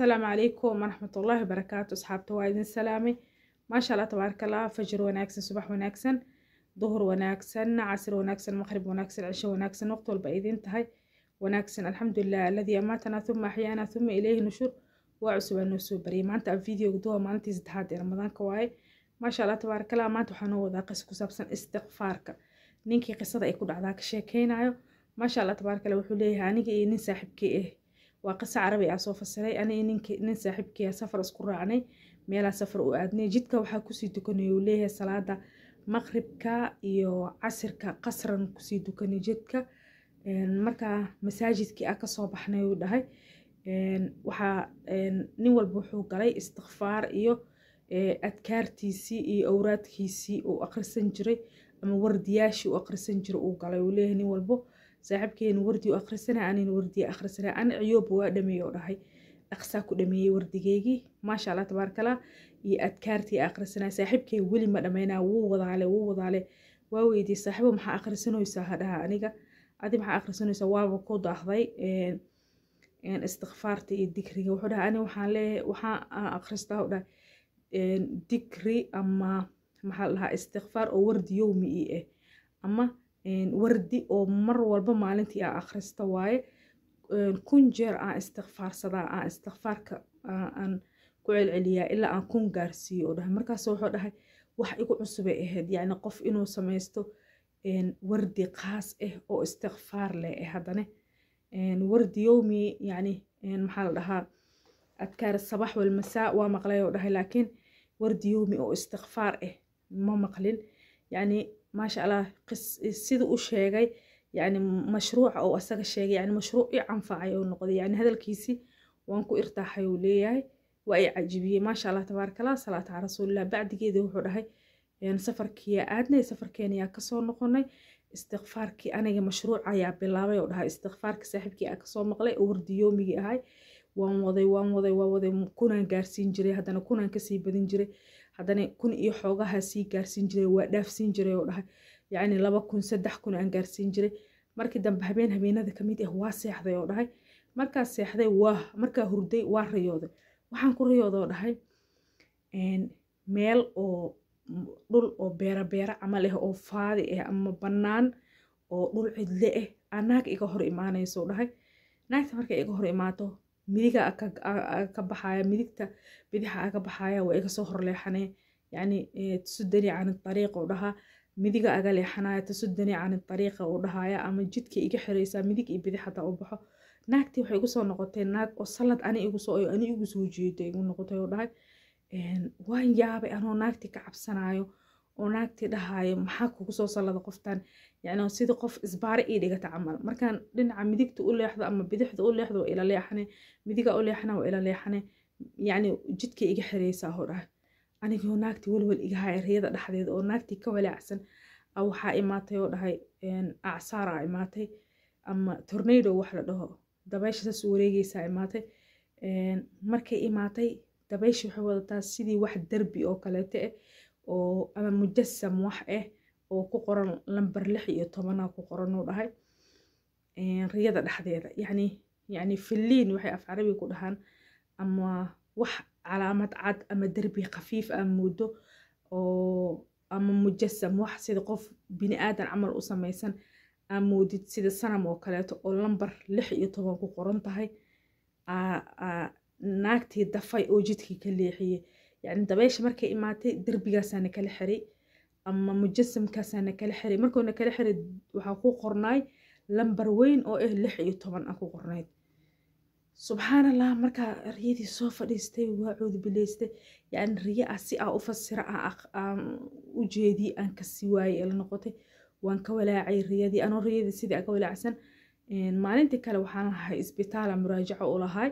asalaamu calaykum waraxmat ullaahi wabarakaatu asxaabta waa idin salaamay maasha allah tabaarakallah fajir wanaagsan subax wanaagsan duhur wanaagsan casir wanaagsan maqrib wanaagsan cisho wanaagsan waqti walba idin tahay wanaagsan alxamdulilah aladii amaatana uma axyaana uma ileyhi nushur waa cusub aanoo soo bariyay maanta aan videoga duwa maalintii saddexaad ee ramadaanka waaye maasha allah tabaarakallah maanta waxaa noo wadaa qisa ku saabsan istikfaarka ninkii qisada ay ku dhacdaa ka sheekeynayo maasha allah tabaarakallah wuxuu leeyahay anigii iyo nin saaxiibkii ah waa qisa carabi aa ah soo fasiray ani nin saaxiibkiia ah safar isku raacnay meelaa safar u aadnay jidka waxaa kusii dukanay uu leeyahay salaada maqribka iyo casirka qasran kusii dukanay jidka markaa masaajidkii a ah kasoo baxnay uu dhahay waxaa nin walba wuxuu galay istikfaar iyo adkaartiisii iyo awraadkiisii uu akhrisan jiray ama wardiyaashii u akhrisan jiray uu galay uu leeyahay nin walbo saaxibkeenu wardiu akhrisana anin wardiya akhrisana an ciyooba waa dhameeyo dhahay dhaqsaa ku dhameeyey wardigeygii maasha allah tabaarkala iyo adkaartii akhrisanaa saaxiibkay weli ma dhamaynaa wuu wadaale wuu wadaale waa weydiye saaxiibo maxaa akhrisanaysaa hadhaha aniga adi maxaa akhrisanaysaa waaba ku daahday istikfaarta iyo dikriga wuxuu dhahay ani waxaan leeyahay waxaan ah, akhristaa u dhahay dikri ama maxaa la istikfaar oo wardi yowmi ii ah ama wardi oo mar walba maalintii aa akhristo waaye kun jeer aan istikfaarsadaa aan istikfaarka aan ku celceliyaa ilaa aan kun gaarsiiyo oo dhahay markaas wuxuu dhahay wax igu cusubay ahayd yacni qof inuu samaysto wardi qaas ah eh oo istikfaar leh eh haddane wardi yowmi yacni maxaa la dhahaa adkaar sabax walmasaa waa maqlay oo dhahay laakiin wardi yowmi oo istikfaar ah eh ma maqlin yacni maasha allah sida u sheegay yani mashruuca oo asaga sheegay yani mashruuc i canfacay oo noqday yani hadalkiisii waan ku irtaaxay uu leeyahay waa i cajibiyey maasha allah tabaarakallah salaata cala rasuulillah bacdigeeda wuxuu dhahay safarkiyaa aadnay safarkeena kasoo noqonay istikfaarkii aniga mashruuc ayaa bilaabay oo dhahay istikfaarkii saaxiibkii aa kasoo maqlay oo wardiyoomigii ahay waan waday waan waday waan waday kunaan gaarsiin jiray haddana kunaan kasii badin jiray haddana kun iyo xoogaha sii gaarsiin jiray waa dhaafsiin jiray oo dhahay yacni laba kun saddex kun aan gaarsiin jiray markii dambe habeen habeenada kamid ah waa seexday oo dhahay markaa seexday waa markaa hurday waa rayooday waxaan ku rayooda oo dhahay meel oo dhul oo beera camal ah oo faadi ah ama banaan oo dhul cidle ah eh, aa naag iga hor imaanayso dhahay naagta markay iga hor imaato midiga ka baxaya midigta bidixa aga baxaya waa igasoo soo horleexane yacni eh, tasudani can ariiq u dhahaa midiga aga leexanaya tasudani can ariiqa u dhahaya ama jidka iga xiraysaa midig iyo bidix hataa u baxo naagtii waxay igu noqotay naag oo salad ani igu ani igu jeeda igu noqotay oo dhahay waan yaabay anoo naagtii ka cabsanaayo oo naagtii dhahaayo maxaa kugu soo sallada qoftan yacni sidii qof isbaare ii dhigata camal markaan dhinaca midigta u leexdo ama bidixda u leexdo waa ila midiga u leexana waa ila yacni jidkay iga xiraysaa hoo ah. anigoo naagtii welwel iga haya dhexdeeda oo naagtii ka walaacsan waxaa imaatay oo dhahay acsaara imaatay ama tornado wax la dhaho dabaysha saas wareegaysaa imaatay markay imaatay dabaysha waxay wadataa sidii wax derbi oo kaleete eh oo ama mujasam wax ah oo ku qoran lambar lix iyo tobanaa ku qoran uu dhahay riyada dhexdeeda yacni yacni filliin waxay af carabi ku dhahaan ama wax calaamad cad ama derbi khafiif ah muddo oo ama mujasam wax sida qof bini aadan camal u samaysan aa ah moodid sida sanam oo kaleeto oo lambar lix iyo toban ku qoran tahay ah, ah, naagtii dafay oo jidkii ka leexiyey yani dabeesha markay imaatay derbigaasaana kala xiray ama mujasamkaasaana kala xiray markoona kala xiray waxaa ku qornaay lambar weyn oo ah lix iyo toban ah qornayd subxaan allah markaa riyadii soo fadhiistay waa coodubilaystay yani riya ah si aa u fasira aan u jeedii aan kasii waayey ila noqotay waan ka walaacay riyadii anoo riyadii sidii aka walaacsan maalintii kale waxaan lahay isbitaalan muraajaco u lahay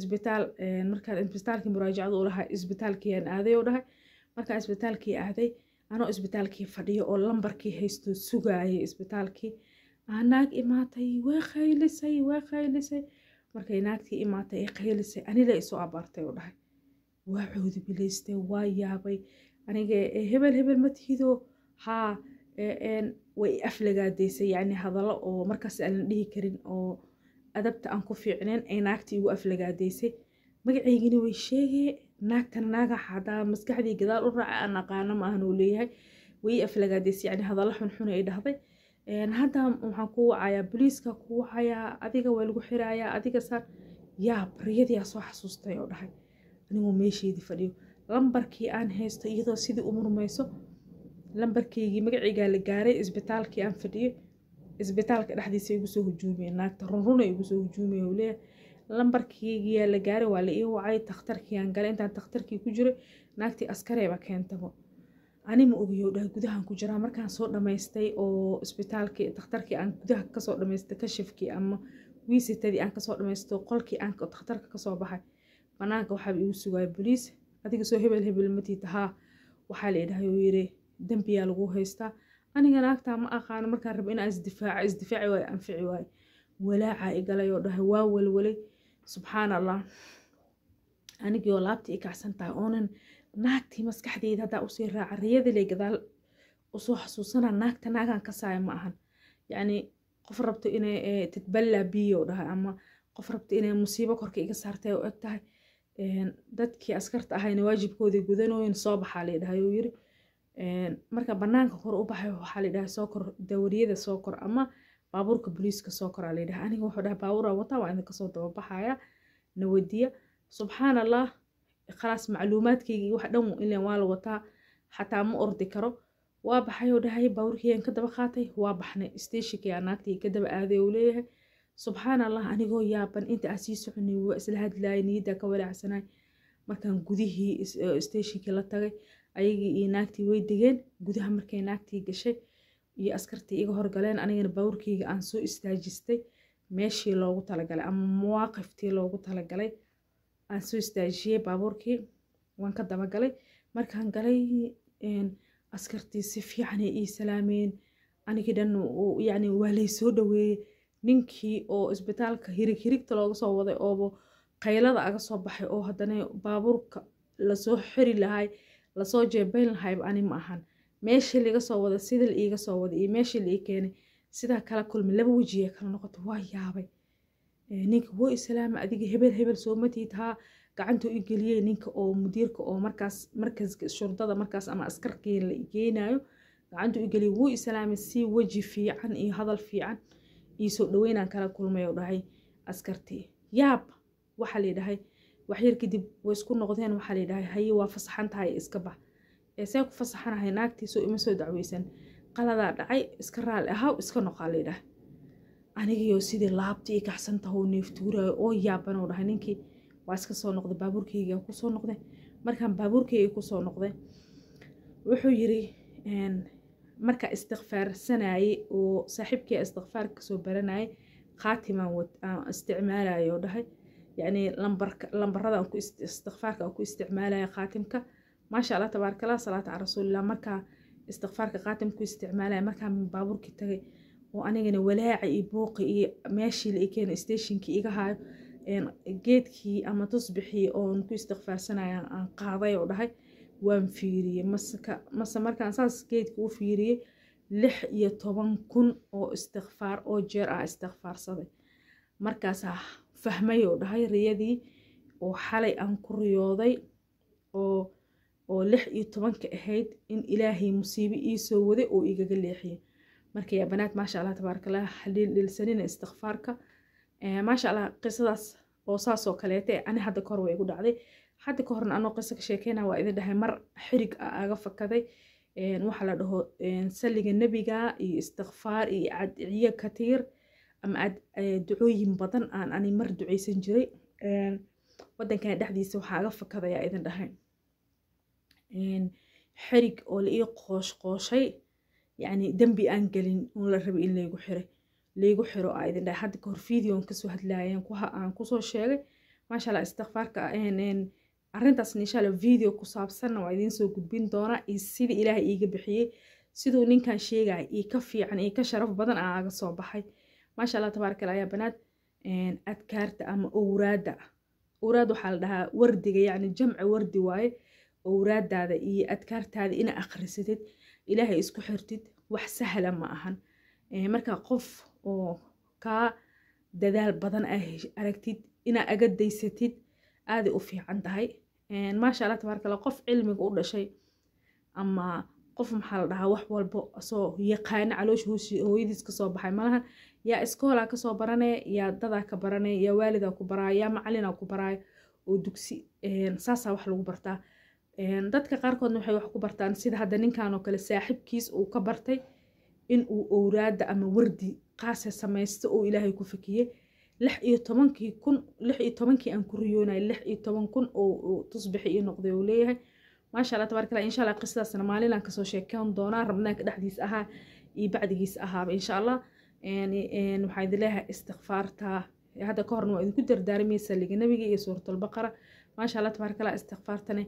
isbitaal eh, markaan isbitaalkii muraajacadu u lahaa isbitaalkiyaan aaday oo dhahay markaa isbitaalkii aaday anoo isbitaalkii fadhiyo oo lambarkii haysto sugaayay isbitaalkii naag imaatay waa khaylisay waa khaylisay markay naagtii imaatay ee khaylisay anila isoo abaartay oo dhahay waa coodi waa yaabay aniga eh, hebel hebel ma tihido haa eh, way aflagaadaysay yacni hadallo oo markaas aan la dhihi karin oo adabta aan ku fiicneen ee naagtii ugu aflagaadaysay magaceygini way sheegee naagtan naaga xadaa maskaxdii gadaal u raaca aan aqaano maahan uu leeyahay way aflagaadeysay yani hadalla xunxun ay dhahday hadda waxaan kuu wacayaa boliiska kuu wacayaa adiga waa lagu xirayaa adiga saan yaa baryadii soo xasuustay oo dhahay anigoo meesheedii fadhiyo lambarkii aan haysto iyadoo sidii u murmayso lambarkeygii magaceygaa la gaaray isbitaalkii aan fadhiyo isbitaalka dhexdiisa igu soo hujuumiye naagta runruna igu soo hujuumiye leeyahay la gaaray waa la ii wacay takhtarkiiaan galay intaan takhtarkii ku jiray naagtii askareeba keentabo ani ma ogiyo dhaha gudahaan ku jiraa markaan soo dhammaystay oo isbitaalkii takhtarkii aan gudaha kasoo dhammaystay kashifkii ama wiisitadii aan kasoo dhamaysto qolkii aan takhtarka kasoo baxay banaanka waxaaba igu sugaaya boliis adiga soo hebel hebel matiita haa waxaa la idhahay uu yidhi dembiyaa lagu haystaa aniga naagtaa ma aqaano markaa rabo inaa isdifaaca isdifaaci waayo anfici waayo walaacaa igalay oo dhahay waa walwalay subxaan allah anigiioo laabtii i kacsan tahay oonan naagtii maskaxdeyda haddaa usii raaca riyadile gadaal usoo xasuusana naagta naagaan kasaaya ma ahan yacni qof rabto inay eh, tadballaa biyo dhahay ama qof rabto inay musiibo korka iga saartay oo eg eh, dadkii askarta ahayna waajibkoodii gudanooyin soo baxaa laydhahay uu yiri marka banaanka kor u baxay waxaa ladhaha soo kor dawariyada soo ama baabuurka booliiska soo kora ladhaha aniga wuxuu dhaha baabuura wataa waa idin kasoo dababaxaya nawadiya subxaan allah khalaas macluumaadkaygii wax dhan ilan waa la wataa xataa ma ordi karo waa baxay oo dhahay baabuurkiyaan ka daba qaatay waa baxnay steeshinkii anaagtii kadaba aaday uu leeyahay subxaan allah anigoo yaaban inta aan sii soconay waa isla hadlaaya ka walaacsanay markaan gudihii steeshinkii la tagay ayagii iyo naagtii way degeen gudaha markay naagtii gashay iyo askartii iga horgaleen anigana bawrkeyga aan soo istaajistay meeshii loogu talagalay ama muwaaqiftii loogu talagalay aan soo istaajiyey baabuurkii waan ka dabagalay markaan galay askartii si fiicanay ii salaameen anigii dhan yani waa lay soo dhaweeyey ninkii oo isbitaalka hirig hirigta looga soo waday oobo qaylada aga soo baxay oo haddana baabuurka lasoo xiri lahaay lasoo jeebayn lahayb ani ma ahan meeshii liiga soo wada sidii la iiga soo wada iyo meeshii la ii keenay sidaa kala kulmi laba wejiya kala noqoto waa yaabay ninka woo islaama adiga hebel hebel soomatiid haa gacantuu i geliyey ninka oo mudiirka oo markaas markaska shurdada markaas ama askarkii la geenaayo gacantuu i geliyey wuu islaamay si weji fiican iyo hadal fiican iyo soo dhaweynaan kala kulmay oo dhahay askartii yaab waxaa la yidhahay waxyar kadib way isku noqdeen waxaa layidhahay haye waa fasaxan tahay iska bax eeseen ku fasaxanahay naagtiisoo ima soo dacweysan qaladaa dhacay iska raali ahaw iska noqaa layidhaah anigiioo sidii laabtii kaxsan taha oo neeftuuraayo oo yaaban oo dhahay ninkii waa iska soo noqday baabuurkeyga kusoo noqday markaan baabuurkeyga kusoo noqday wuxuu yiri marka istikfaarsanayey oo saaxiibkii istikfaarka kasoo baranayay khaatimaan isticmaalayo dhahay yani lambarada ku istikfaarka ku isticmaalaya khaatimka maasha allah tabaarakallah salaata can rasuulillah markaa istikfaarka khaatimka ku isticmaalaya markaa baabuurkii tagay oo anigana walaaca iyo buuqi iyo meeshiila i keeno stationkii iga haayo geedkii ama tusbixii oon ku istikfaarsanaya aan qaaday oo dhahay waan fiiriyey mase markaan saas geedka u fiiriyey lix iyo toban kun oo istikfaar oo jeer ah istikfaarsaday markaasaa ah fahmay oo dhahay riyadii oo xalay aan ku riyooday oo lix iyo tobanka ahayd in ilaahay musiibo iisoo waday oo igaga leexiyay marka yaa banaad maasha allah tabaarakallah haldhilsanina istikfaarka maasha allah qisadaas oo saasoo kaleete ani hadda kahor waa igu dhacday hadda ka horna anoo qiso ka sheekeyna waa idin dhahay mar xirig a ah aga fakaday waxaa la dhaho saliga nebiga iyo istikfaar iyo cadciyo katiir ama eh, ducooyin badan aan ani mar duceysan jiray eh, wadankan dhexdiisa waxaa aga fakadayaa idin dhahay xirig oo la ii qoosh qooshay yacni dembi aan gelin oon la rabay in laygu xiray laygu xiro aa idin dhahay hadda kahor videoon kasoo hadlaayeen kuha aan kusoo sheegay maashala istikfaarka arrintaasna inshaalla video ku saabsanna waa idiin soo gudbin doonaa iyo sidii ilaahay iiga bixiyey siduu ninkan sheegaya iyo ka fiican iyo ka sharaf badan aa aga soo baxay maasha allah tabaarkale ayaa banaad adkaarta ama owraada owraad waxaa la dhahaa wardiga yacni jamca wardi waaye owraadaada iyo adkaartaada ina akhrisatid ilaahay isku xirtid wax sahla ma ahan marka qof oo kaa dadaal badan a aragtid inaa agadaysatid aaday u fiican tahay maasha allah tabaarkale qof cilmiga u dhashay ama qof maxaa la dhahaa wax walbo asoo yaqaana caloosh hooyadiis kasoo baxay malahan yaa iskoolaa kasoo baranaya yaa dadaa ka baranaya yaa waalidaa ku baraayo yaa macalina ku baraayo oo dugsi saasaa wax lagu bartaa dadka qaarkoodna waxay wax ku bartaan sida hadda ninkan oo kale saaxibkiis uu ka bartay in uu owraada ama wardi qaase samaysta oo ilaahay ku fakiye lix iyo tobankii kun lix iyo tobankii aan ku riyoonaya lix iyo toban kun oo tusbixi ii noqday uu leeyahay maasha alla tabaark allah insha allah qisadaasna maalinaan kasoo sheekeyn doonaa ramadaanka dhexdiis ahaa iyo bacdigiis ahaaba insha allah waxaa idin leeyahay istikfaarta hadda ka horna waa idinku dardaarmaysaa liga nabiga iyo suuratalbaqara maasha allah tabaark allah istikfaartani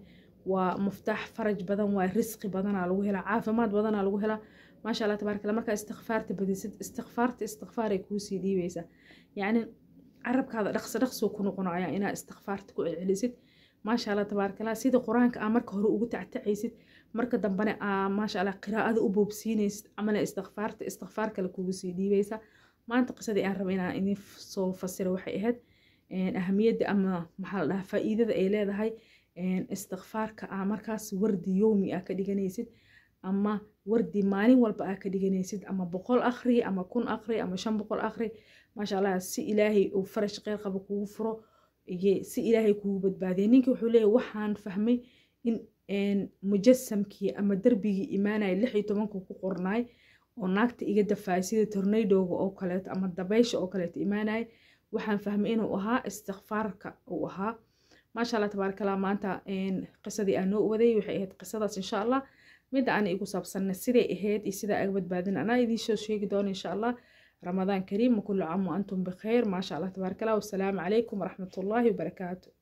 waa muftaax faraj badan waa risqi badanaa lagu helaa caafimaad badanaa lagu helaa maasha allah allah markaa istikfaarta badisid istikfaarta istikfaaray kuusii dhiibaysaa yacni carabkaada dhaqso dhaqsoo ku noqonayaa inaa istikfaarta ku celcelisid maasha alla tabaarkala sida qur-aanka aa marka hore ugu tactacaysid marka dambena aa maasha alla qiraa'ada u boobsiinaysid amana istikfaarta istikfaar kale kugu sii dhiibaysa maanta qisadii aan raba inaan idin soo fasiro waxay ahayd ahamiyadda ama maxaa la dhahaa faa'iidada ay leedahay istikfaarka aa markaas wardi yowmi aa ka dhiganaysid ama wardi maalin walba aa ka dhiganaysid ama boqol akhri ama kun akhri ama shan boqol akhri maasha allah si ilaahay uu farash qeyr qaba kugu furo si ilaahay kugu badbaadiya ninki wuxuu leeya waxaan fahmay in mujasamkii ama darbigii imaanay lix tobanka ku qornaay oo naagta iga dafaayo sida tornadowga oo kaleeto ama dabaysha oo kaleeto imaanaya waxaan fahmay inuu ahaa istikfaarka uu ahaa maasha allah tabaaraka allah maanta qisadii aan noo waday waxay ahayd qisadaas insha allah midda aan igu saabsanna siday ahayd iyo sidaa aga badbaadin anaa idiin soo sheegi doono insha allah رمضان كريم وكل عام وأنتم بخير ما شاء الله تبارك الله والسلام عليكم ورحمة الله وبركاته